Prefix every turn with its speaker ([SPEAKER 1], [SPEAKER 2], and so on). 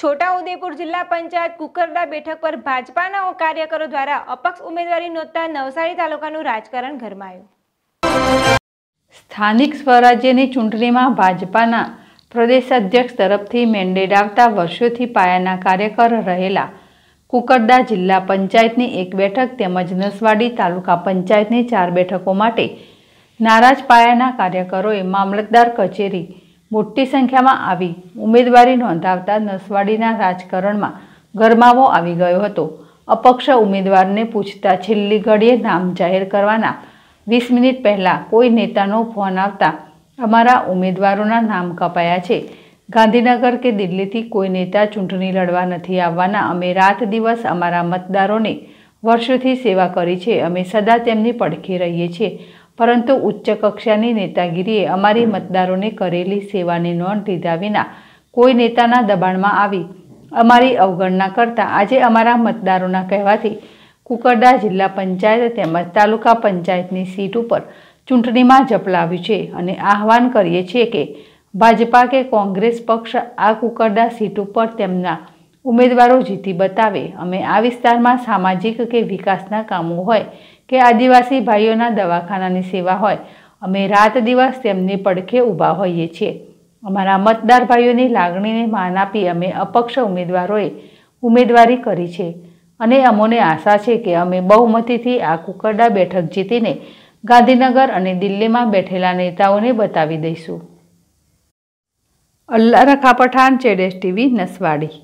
[SPEAKER 1] છોટાઉદેપુર જિલ્લા પંચાયત કુકરડા બેઠક પર ભાજપાના કાર્યકરો દ્વારા અપક્ષ ઉમેદવારી નોંધતા નવસારી તાલુકાનું રાજકારણ ગરમાયું સ્થાનિક સ્વરાજ્યની ચૂંટણીમાં ભાજપાના પ્રદેશ અધ્યક્ષ તરફથી મેન્ડેટ આવતા વર્ષોથી પાયાના કાર્યકર રહેલા કુકરડા જિલ્લા પંચાયતની એક બેઠક તેમજ નસવાડી તાલુકા પંચાયતની ચાર બેઠકો માટે નારાજ પાયાના કાર્યકરોએ મામલતદાર કચેરી મોટી સંખ્યામાં આવી ઉમેદવારી નોંધાવતા નસવાડીના રાજકારણમાં ગરમાવો આવી ગયો હતો અપક્ષ ઉમેદવારને પૂછતા છેલ્લી ઘડીએ નામ જાહેર કરવાના વીસ મિનિટ પહેલાં કોઈ નેતાનો ફોન આવતા અમારા ઉમેદવારોના નામ કપાયા છે ગાંધીનગર કે દિલ્હીથી કોઈ નેતા ચૂંટણી લડવા નથી આવવાના અમે રાત દિવસ અમારા મતદારોને વર્ષોથી સેવા કરી છે અમે સદા તેમની પડખે રહીએ છીએ પરંતુ ઉચ્ચ કક્ષાની નેતાગીરીએ અમારી મતદારોને કરેલી સેવાની નોંધ લીધા વિના કોઈ નેતાના દબાણમાં આવી અમારી અવગણના કરતાં આજે અમારા મતદારોના કહેવાથી કુકરડા જિલ્લા પંચાયત તેમજ તાલુકા પંચાયતની સીટ ઉપર ચૂંટણીમાં ઝપલાવ્યું છે અને આહવાન કરીએ છીએ કે ભાજપા કે કોંગ્રેસ પક્ષ આ કુકરડા સીટ ઉપર તેમના ઉમેદવારો જીતી બતાવે અમે આ વિસ્તારમાં સામાજિક કે વિકાસના કામો હોય કે આદિવાસી ભાઈઓના દવાખાનાની સેવા હોય અમે રાત દિવસ તેમની પડખે ઊભા હોઈએ છીએ અમારા મતદાર ભાઈઓની લાગણીને માન આપી અમે અપક્ષ ઉમેદવારોએ ઉમેદવારી કરી છે અને અમોને આશા છે કે અમે બહુમતીથી આ કુકરડા બેઠક જીતીને ગાંધીનગર અને દિલ્હીમાં બેઠેલા નેતાઓને બતાવી દઈશું અલ્લા રખા પઠાણ ચેડેશ ટીવી નસવાડી